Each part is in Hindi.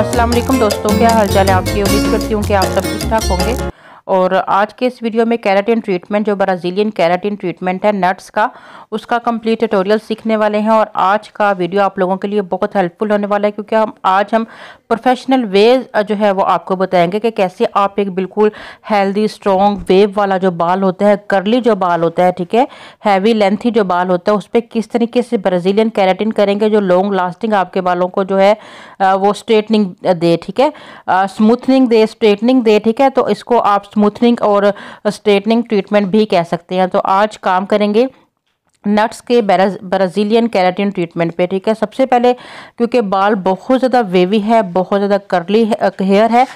अस्सलाम वालेकुम दोस्तों क्या हालचाल है आपकी उम्मीद करती हूँ कि आप सब ठीक ठाक होंगे और आज के इस वीडियो में कैराटिन ट्रीटमेंट जो ब्राज़ीलियन कैराटिन ट्रीटमेंट है नट्स का उसका कंप्लीट ट्यूटोरियल सीखने वाले हैं और आज का वीडियो आप लोगों के लिए बहुत हेल्पफुल होने वाला है क्योंकि हम आज हम प्रोफेशनल वे जो है वो आपको बताएंगे कि कैसे आप एक बिल्कुल हेल्दी स्ट्रॉन्ग वेव वाला जो बाल होता है करली जो बाल होता है ठीक है हैवी लेंथी जो बाल होता है उस पर किस तरीके से ब्राज़ीलियन कैराटिन करेंगे जो लॉन्ग लास्टिंग आपके बालों को जो है वो स्ट्रेटनिंग दे ठीक है स्मूथनिंग दे स्ट्रेटनिंग दे ठीक है तो इसको आप स्मूथनिंग और स्ट्रेटनिंग ट्रीटमेंट भी कह सकते हैं तो आज काम करेंगे नट्स के ब्राज़ीलियन कैराटिन ट्रीटमेंट पे ठीक है सबसे पहले क्योंकि बाल बहुत ज़्यादा वेवी है बहुत ज़्यादा करली हेयर है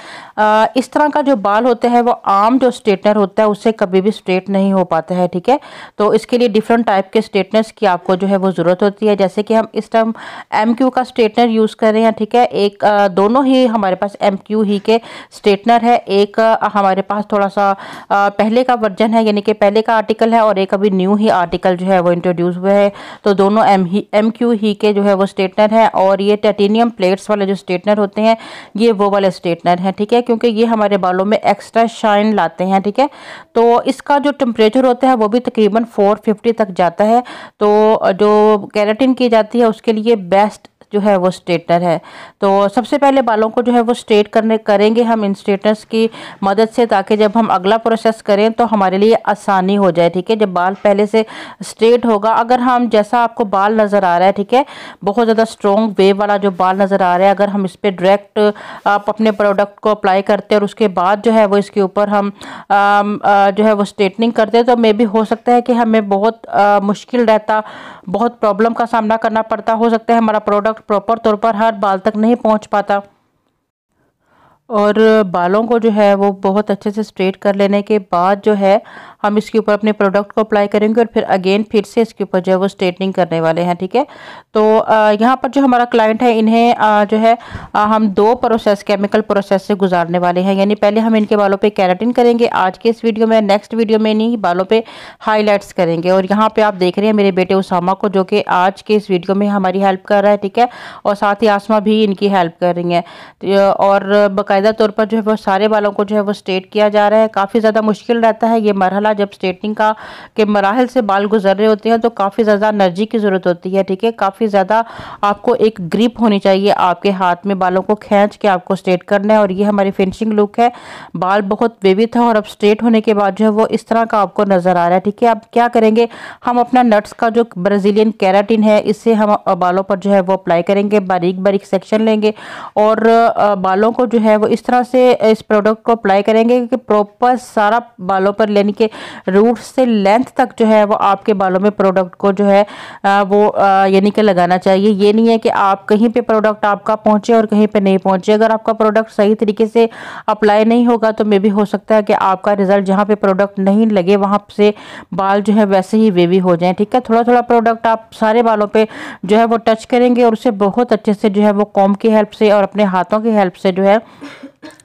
इस तरह का जो बाल होता है वो आम जो स्ट्रेटनर होता है उससे कभी भी स्ट्रेट नहीं हो पाता है ठीक है तो इसके लिए डिफरेंट टाइप के स्ट्रेटनर्स की आपको जो है वो ज़रूरत होती है जैसे कि हम इस टाइम एम क्यू का स्ट्रेटनर यूज़ कर रहे हैं ठीक है एक दोनों ही हमारे पास एम क्यू ही के स्ट्रेटनर है एक हमारे पास थोड़ा सा पहले का वर्जन है यानी कि पहले का आर्टिकल है और एक अभी न्यू ही आर्टिकल जो है वो इंट्रोड्यूस हुए हैं तो दोनों एम ही एम क्यू ही के जो है वो स्ट्रेटनर हैं और ये टाइटेनियम प्लेट्स वाले जो स्ट्रेटनर होते हैं ये वो वाले स्ट्रेटनर हैं ठीक है क्योंकि ये हमारे बालों में एक्स्ट्रा शाइन लाते हैं ठीक है तो इसका जो टेम्परेचर होता है वो भी तकरीबन फोर तक जाता है तो जो कैरेटिन की जाती है उसके लिए बेस्ट जो है वो स्ट्रेटनर है तो सबसे पहले बालों को जो है वो स्ट्रेट करने करेंगे हम इन स्ट्रेटनर्स की मदद से ताकि जब हम अगला प्रोसेस करें तो हमारे लिए आसानी हो जाए ठीक है जब बाल पहले से स्ट्रेट होगा अगर हम जैसा आपको बाल नज़र आ रहा है ठीक है बहुत ज़्यादा स्ट्रॉन्ग वेव वाला जो बाल नज़र आ रहा है अगर हम इस पर डायरेक्ट आप अपने प्रोडक्ट को अप्लाई करते हैं और उसके बाद जो है वो इसके ऊपर हम जो है वो स्ट्रेटनिंग करते हैं तो मे भी हो सकता है कि हमें बहुत मुश्किल रहता बहुत प्रॉब्लम का सामना करना पड़ता हो सकता है हमारा प्रोडक्ट प्रॉपर तौर पर हर बाल तक नहीं पहुँच पाता और बालों को जो है वो बहुत अच्छे से स्ट्रेट कर लेने के बाद जो है हम इसके ऊपर अपने प्रोडक्ट को अप्लाई करेंगे और फिर अगेन फिर से इसके ऊपर जो है वो स्ट्रेटनिंग करने वाले हैं ठीक है तो यहाँ पर जो हमारा क्लाइंट है इन्हें आ, जो है आ, हम दो प्रोसेस केमिकल प्रोसेस से गुजारने वाले हैं यानी पहले हम इनके बालों पर कैरेटिन करेंगे आज के इस वीडियो में नेक्स्ट वीडियो में इन्हीं बालों पर हाईलाइट्स करेंगे और यहाँ पर आप देख रहे हैं मेरे बेटे उसामा को जो कि आज के इस वीडियो में हमारी हेल्प कर रहा है ठीक है और साथ ही आसमा भी इनकी हेल्प कर रही है तो, और बकाय बाकायदा तौर पर जो है वो सारे बालों को जो है वो स्ट्रेट किया जा रहा है काफ़ी ज़्यादा मुश्किल रहता है ये मरहला जब स्ट्रेटनिंग का के मराहल से बाल गुजर रहे होते हैं तो काफ़ी ज़्यादा एनर्जी की ज़रूरत होती है ठीक है काफ़ी ज़्यादा आपको एक ग्रिप होनी चाहिए आपके हाथ में बालों को खींच के आपको स्ट्रेट करना है और ये हमारी फिनिशिंग लुक है बाल बहुत वेवी था और अब स्ट्रेट होने के बाद जो है वो इस तरह का आपको नज़र आ रहा है ठीक है अब क्या करेंगे हम अपना नट्स का जो ब्राज़ीलियन कैराटिन है इससे हम बालों पर जो है वो अप्लाई करेंगे बारीक बारीक सेक्शन लेंगे और बालों को जो है वो इस तरह से इस प्रोडक्ट को अप्लाई करेंगे कि प्रॉपर सारा बालों पर यानी कि रूट से लेंथ तक जो है वो आपके बालों में प्रोडक्ट को जो है वो यानी कि लगाना चाहिए ये नहीं है कि आप कहीं पे प्रोडक्ट आपका पहुंचे और कहीं पे नहीं पहुंचे अगर आपका प्रोडक्ट सही तरीके से अप्लाई नहीं होगा तो मे भी हो सकता है कि आपका रिजल्ट जहाँ पर प्रोडक्ट नहीं लगे वहाँ से बाल जो है वैसे ही वेवी हो जाए ठीक है थोड़ा थोड़ा प्रोडक्ट आप सारे बालों पर जो है वो टच करेंगे और उसे बहुत अच्छे से जो है वो कॉम की हेल्प से और अपने हाथों की हेल्प से जो है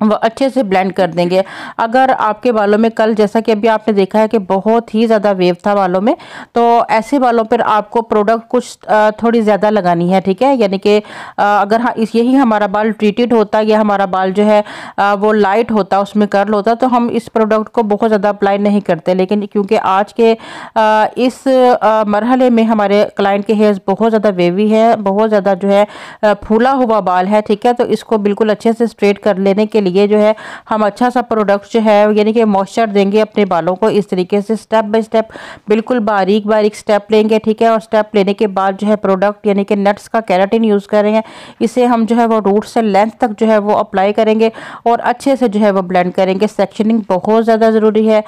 वो अच्छे से ब्लेंड कर देंगे अगर आपके बालों में कल जैसा कि अभी आपने देखा है कि बहुत ही ज़्यादा वेव था बालों में तो ऐसे बालों पर आपको प्रोडक्ट कुछ थोड़ी ज़्यादा लगानी है ठीक है यानी कि अगर हाँ यही हमारा बाल ट्रीटेड होता या हमारा बाल जो है वो लाइट होता उसमें कर्ल होता तो हम इस प्रोडक्ट को बहुत ज़्यादा अप्लाई नहीं करते लेकिन क्योंकि आज के इस मरहले में हमारे क्लाइंट के हेयर्स बहुत ज़्यादा वेवी है बहुत ज़्यादा जो है फूला हुआ बाल है ठीक है तो इसको बिल्कुल अच्छे से स्ट्रेट कर लेने के लिए जो है हम अच्छा सा प्रोडक्ट जो है यानी कि मॉइस्चर देंगे अपने बालों को इस तरीके से स्टेप बाय स्टेप बिल्कुल बारीक बारीक स्टेप लेंगे ठीक है और स्टेप लेने के बाद जो है प्रोडक्ट यानी कि नट्स का कैराटिन यूज़ करेंगे इसे हम जो है वो रूट से लेंथ तक जो है वो अप्लाई करेंगे और अच्छे से जो है वो ब्लेंड करेंगे सेक्शनिंग बहुत ज़्यादा ज़रूरी है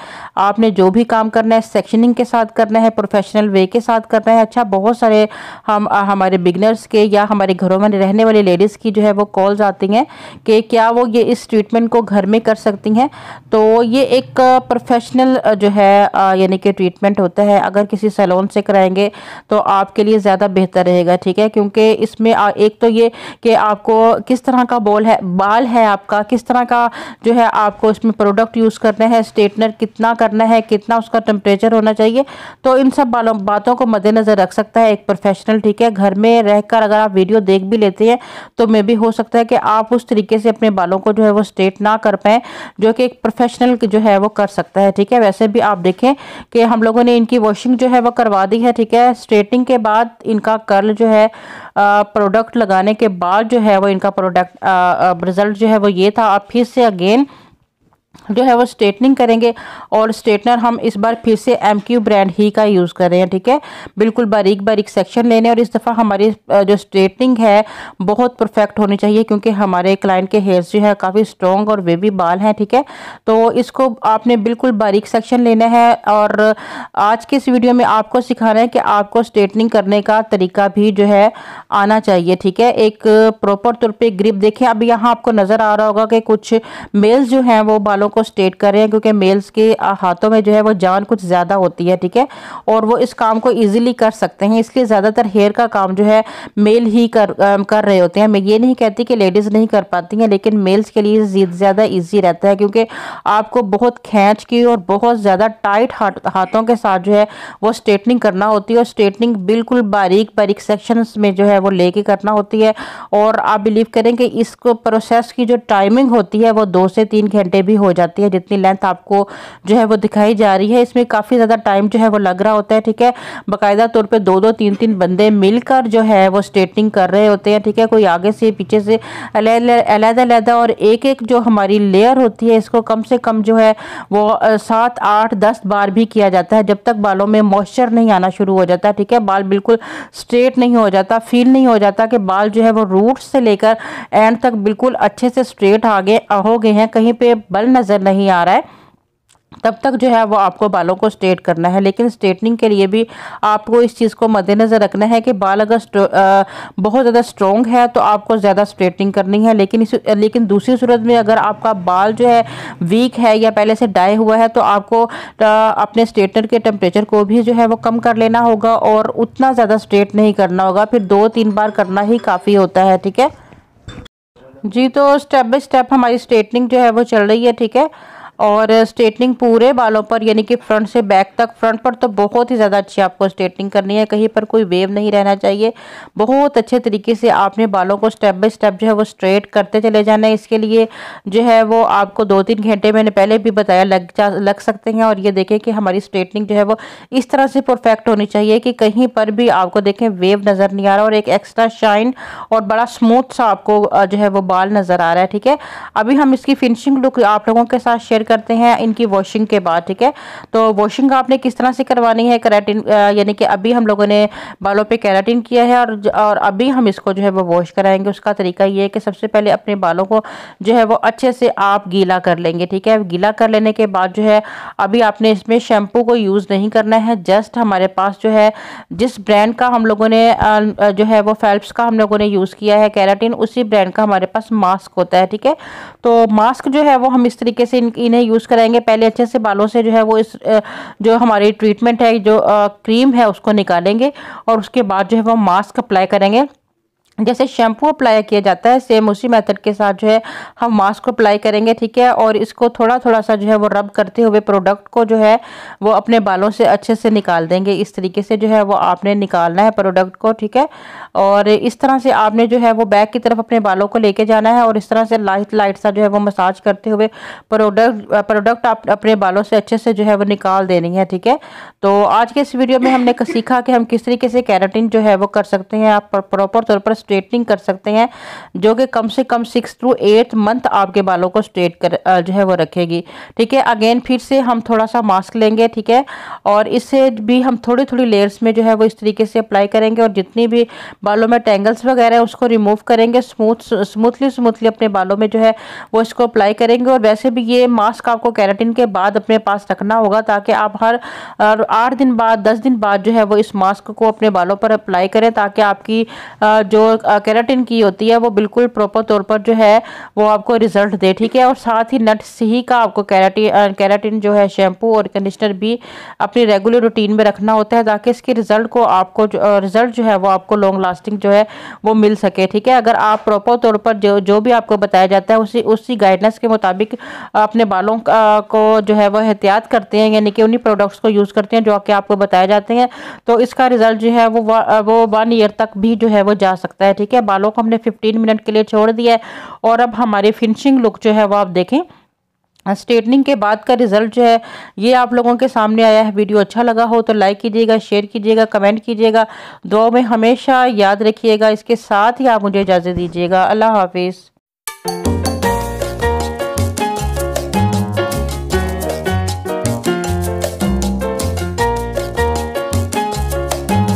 आपने जो भी काम करना है सेक्शनिंग के साथ करना है प्रोफेशनल वे के साथ करना है अच्छा बहुत सारे हम हमारे बिगनर्स के या हमारे घरों में रहने वाली लेडीज़ की जो है वो कॉल्स आती हैं कि क्या वो ये इस ट्रीटमेंट को घर में कर सकती हैं तो ये एक प्रोफेशनल जो है यानी कि ट्रीटमेंट होता है अगर किसी सैलून से कराएंगे तो आपके लिए ज़्यादा बेहतर रहेगा ठीक है क्योंकि इसमें एक तो ये कि आपको किस तरह का बॉल है बाल है आपका किस तरह का जो है आपको इसमें प्रोडक्ट यूज़ करना है स्ट्रेटनर कितना करना है कितना उसका टेम्परेचर होना चाहिए तो इन सब बालों बातों को मद्देनज़र रख सकता है एक प्रोफेशनल ठीक है घर में रहकर अगर आप वीडियो देख भी लेते हैं तो मे भी हो सकता है कि आप उस तरीके से अपने बालों को जो है वो स्टेट ना कर पाए जो कि एक प्रोफेशनल जो है वो कर सकता है ठीक है वैसे भी आप देखें कि हम लोगों ने इनकी वॉशिंग जो है वो करवा दी है ठीक है स्ट्रेटिंग के बाद इनका कर्ल जो है प्रोडक्ट लगाने के बाद जो है वो इनका प्रोडक्ट रिज़ल्ट जो है वो ये था आप फिर से अगेन जो है वो स्ट्रेटनिंग करेंगे और स्ट्रेटनर हम इस बार फिर से एम क्यू ब्रांड ही का यूज़ कर रहे हैं ठीक है बिल्कुल बारीक बारीक सेक्शन लेने और इस दफ़ा हमारी जो स्ट्रेटनिंग है बहुत परफेक्ट होनी चाहिए क्योंकि हमारे क्लाइंट के हेयर्स जो है काफ़ी स्ट्रॉन्ग और वेवी बाल हैं ठीक है तो इसको आपने बिल्कुल बारीक सेक्शन लेना है और आज के इस वीडियो में आपको सिखाना है कि आपको स्ट्रेटनिंग करने का तरीका भी जो है आना चाहिए ठीक है एक प्रॉपर तौर पर ग्रिप देखें अब यहाँ आपको नज़र आ रहा होगा कि कुछ मेल्स जो हैं वो बाल वालों को स्टेट कर रहे हैं क्योंकि मेल्स के हाथों में जो है वो जान कुछ ज़्यादा होती है ठीक है और वो इस काम को ईजिली कर सकते हैं इसलिए ज़्यादातर हेयर का काम जो है मेल ही कर कर रहे होते हैं मैं ये नहीं कहती कि लेडीज़ नहीं कर पाती हैं लेकिन मेल्स के लिए ज़्यादा ईजी रहता है क्योंकि आपको बहुत खींच की और बहुत ज़्यादा टाइट हाथों के साथ जो है वो स्ट्रेटनिंग करना होती है और स्ट्रेटनिंग बिल्कुल बारीक बारीक सेक्शन में जो है वो लेके करना होती है और आप बिलीव करें कि इसको प्रोसेस की जो टाइमिंग होती है वो दो से तीन घंटे भी हो हो जाती है जितनी लेंथ आपको जो है वो दिखाई जा रही है इसमें काफ़ी ज़्यादा टाइम जो है वो लग रहा होता है ठीक है बाकायदा तौर पर दो दो तीन तीन बंदे मिलकर जो है वो स्टेटिंग कर रहे होते हैं ठीक है कोई आगे से पीछे से अलहदा और एक एक जो हमारी लेयर होती है इसको कम से कम जो है वो सात आठ दस बार भी किया जाता है जब तक बालों में मॉइस्चर नहीं आना शुरू हो जाता ठीक है बाल बिल्कुल स्ट्रेट नहीं हो जाता फील नहीं हो जाता कि बाल जो है वो रूट से लेकर एंड तक बिल्कुल अच्छे से स्ट्रेट आगे हो गए हैं कहीं पे बल न नज़र नहीं आ रहा है तब तक जो है वो आपको बालों को स्ट्रेट करना है लेकिन स्ट्रेटनिंग के लिए भी आपको इस चीज़ को मद्देनज़र रखना है कि बाल अगर आ, बहुत ज़्यादा स्ट्रॉन्ग है तो आपको ज़्यादा स्ट्रेटनिंग करनी है लेकिन इस लेकिन दूसरी सूरत में अगर आपका बाल जो है वीक है या पहले से डाई हुआ है तो आपको आ, अपने स्ट्रेटनर के टेम्परेचर को भी जो है वो कम कर लेना होगा और उतना ज़्यादा स्ट्रेट नहीं करना होगा फिर दो तीन बार करना ही काफ़ी होता है ठीक है जी तो स्टेप बाय स्टेप हमारी स्ट्रेटनिंग जो है वो चल रही है ठीक है और स्ट्रेटनिंग पूरे बालों पर यानी कि फ्रंट से बैक तक फ्रंट पर तो बहुत ही ज़्यादा अच्छी आपको स्ट्रेटनिंग करनी है कहीं पर कोई वेव नहीं रहना चाहिए बहुत अच्छे तरीके से आपने बालों को स्टेप बाय स्टेप जो है वो स्ट्रेट करते चले जाना है इसके लिए जो है वो आपको दो तीन घंटे मैंने पहले भी बताया लग जा लग सकते हैं और ये देखें कि हमारी स्ट्रेटनिंग जो है वो इस तरह से परफेक्ट होनी चाहिए कि कहीं पर भी आपको देखें वेव नज़र नहीं आ रहा और एक एक्स्ट्रा शाइन और बड़ा स्मूथ सा आपको जो है वो बाल नज़र आ रहा है ठीक है अभी हम इसकी फिनिशिंग लुक आप लोगों के साथ शेयर करते हैं इनकी वॉशिंग के बाद ठीक है तो वॉशिंग आपने किस तरह से करवानी है कैराटिन यानी कि अभी हम लोगों ने बालों पे कैराटिन किया है और और अभी हम इसको जो है वो वॉश कराएंगे उसका तरीका ये है कि सबसे पहले अपने बालों को जो है वो अच्छे से आप गीला कर लेंगे ठीक है गीला कर लेने के बाद जो है अभी आपने इसमें शैम्पू को यूज़ नहीं करना है जस्ट हमारे पास जो है जिस ब्रांड का हम लोगों ने जो है वो फेल्प्स का हम लोगों ने यूज़ किया है कैराटिन उसी ब्रांड का हमारे पास मास्क होता है ठीक है तो मास्क जो है वो हम इस तरीके से इन्हें इन्हें यूज़ कराएंगे पहले अच्छे से बालों से जो है वो इस जो हमारी ट्रीटमेंट है जो क्रीम है उसको निकालेंगे और उसके बाद जो है वो मास्क अप्लाई करेंगे जैसे शैम्पू अप्लाई किया जाता है सेम उसी मेथड के साथ जो है हम मास्क को अप्लाई करेंगे ठीक है और इसको थोड़ा थोड़ा सा जो है वो रब करते हुए प्रोडक्ट को जो है वो अपने बालों से अच्छे से निकाल देंगे इस तरीके से जो है वो आपने निकालना है प्रोडक्ट को ठीक है और इस तरह से आपने जो है वो बैक की तरफ अपने बालों को लेके जाना है और इस तरह से लाइट लाइट सा जो है वो मसाज करते हुए प्रोडक्ट प्रोडक्ट आप अपने बालों से अच्छे से जो है वो निकाल देनी है ठीक है तो आज के इस वीडियो में हमने सीखा कि हम किस तरीके से कैरेटिन जो है वो कर सकते हैं आप प्रॉपर तौर पर स्ट्रेटनिंग कर सकते हैं जो कि कम से कम सिक्स टू एट मंथ आपके बालों को स्ट्रेट कर जो है वो रखेगी ठीक है अगेन फिर से हम थोड़ा सा मास्क लेंगे ठीक है और इससे भी हम थोड़ी थोड़ी लेयर्स में जो है वो इस तरीके से अप्लाई करेंगे और जितनी भी बालों में टेंगल्स वगैरह है उसको रिमूव करेंगे स्मूथ स्मूथली स्मूथली अपने बालों में जो है वो इसको अप्लाई करेंगे और वैसे भी ये मास्क आपको कैरेटिन के बाद अपने पास रखना होगा ताकि आप हर आठ दिन बाद दस दिन बाद जो है वो इस मास्क को अपने बालों पर अप्लाई करें ताकि आपकी जो केराटिन की होती है वो बिल्कुल प्रॉपर तौर पर जो है वो आपको रिजल्ट दे ठीक है और साथ ही नट्स ही का आपको कैराटिन कैराटिन जो है शैम्पू और कंडीशनर भी अपनी रेगुलर रूटीन में रखना होता है ताकि इसके रिजल्ट को आपको जो, रिजल्ट जो है वो आपको लॉन्ग लास्टिंग जो है वो मिल सके ठीक है अगर आप प्रॉपर तौर पर जो जो भी आपको बताया जाता है उसी उसी गाइडलाइंस के मुताबिक अपने बालों को जो है वह एहतियात करते हैं यानी कि उन्हीं प्रोडक्ट्स को यूज़ करते हैं जो आपके आपको बताए जाते हैं तो इसका रिजल्ट जो है वो वो वन ईयर तक भी जो है वो जा सकता है है ठीक है बालों को हमने 15 मिनट के लिए छोड़ दिया है और अब हमारी फिनिशिंग लुक जो है वो आप देखें स्ट्रेटनिंग के बाद का रिजल्ट जो है ये आप लोगों के सामने आया है वीडियो अच्छा लगा हो तो लाइक कीजिएगा शेयर कीजिएगा कमेंट कीजिएगा दो में हमेशा याद रखिएगा इसके साथ ही आप मुझे इजाज़त दीजिएगा अल्लाह हाफिज़